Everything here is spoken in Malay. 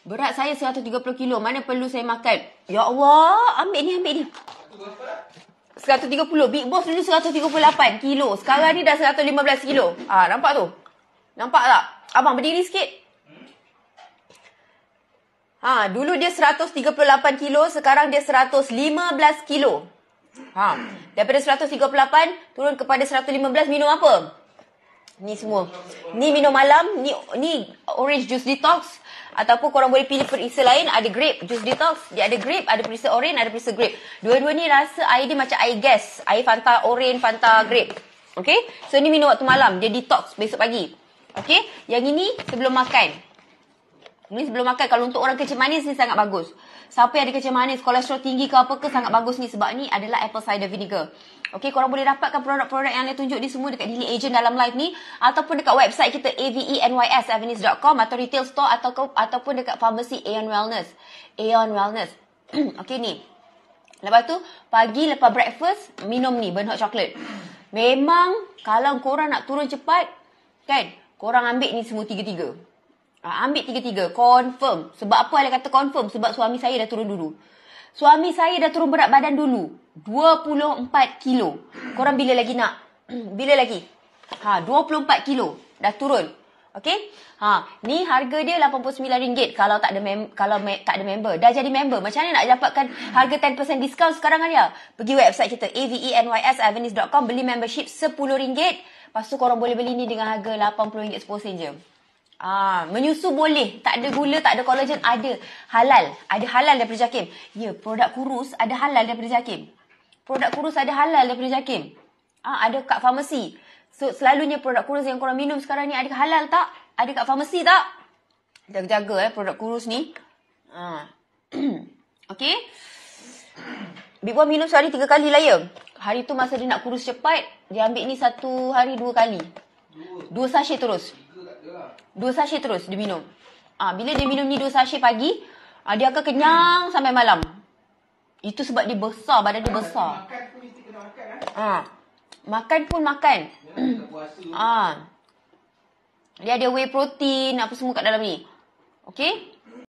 Berat saya 130 kilo. Mana perlu saya makan? Ya Allah, ambil ni, ambil ni. 130. Big Boss dulu 138 kilo. Sekarang ni dah 115 kilo. Ah, nampak tu? Nampak tak? Abang berdiri sikit. Ha, dulu dia 138 kilo, sekarang dia 115 kilo. Ha, daripada 138 turun kepada 115 minum apa? Ni semua. Ni minum malam, ni ni orange juice detox ataupun korang boleh pilih perisa lain ada grape juice detox dia ada grape ada perisa orange ada perisa grape dua-dua ni rasa air dia macam air gas air Fanta orange Fanta grape Okay. so ni minum waktu malam dia detox besok pagi Okay. yang ini sebelum makan Ni sebelum makan kalau untuk orang kecil manis ni sangat bagus. Siapa yang ada kecil manis, kolesterol tinggi ke apa ke sangat bagus ni sebab ni adalah apple cider vinegar. Okey, korang boleh dapatkan produk-produk yang saya tunjuk ni semua dekat Daily Agent dalam live ni ataupun dekat website kita e avenys.com atau retail store atau ke, ataupun dekat pharmacy Aeon Wellness. Aeon Wellness. Okey ni. Lepas tu, pagi lepas breakfast, minum ni, burn hot chocolate. Memang, kalau korang nak turun cepat, kan, korang ambil ni semua tiga-tiga. Ha, ambil tiga-tiga. Confirm. Sebab apa Alia kata confirm? Sebab suami saya dah turun dulu. Suami saya dah turun berat badan dulu. 24 kilo. Korang bila lagi nak? bila lagi? Ha, 24 kilo. Dah turun. Okay? Ha, ni harga dia RM89 kalau tak ada mem kalau tak ada member. Dah jadi member. Macam mana nak dapatkan harga 10% discount sekarang Alia? Pergi website kita e avenysavenis.com beli membership RM10. Lepas tu korang boleh beli ni dengan harga RM80 sepuluh je. Ah, menyusu boleh, tak ada gula, tak ada kolagen, ada halal. Ada halal daripada Jakim. Ya, produk kurus ada halal daripada Jakim. Produk kurus ada halal daripada Jakim. Ah, ada kat farmasi. So, selalunya produk kurus yang korang minum sekarang ni ada halal tak? Ada kat farmasi tak? Jaga-jaga eh produk kurus ni. Ah. Okey. Big Boy minum sehari tiga kali lah ya. Hari tu masa dia nak kurus cepat, dia ambil ni satu hari dua kali. Dua sachet terus. Dua sachet terus dia minum. Ah, bila dia minum ni dua sachet pagi, ah, dia akan kenyang sampai malam. Itu sebab dia besar, badan dia besar. Eh? Ah, makan pun makan. Ah. Dia ada whey protein, apa semua kat dalam ni. Okay?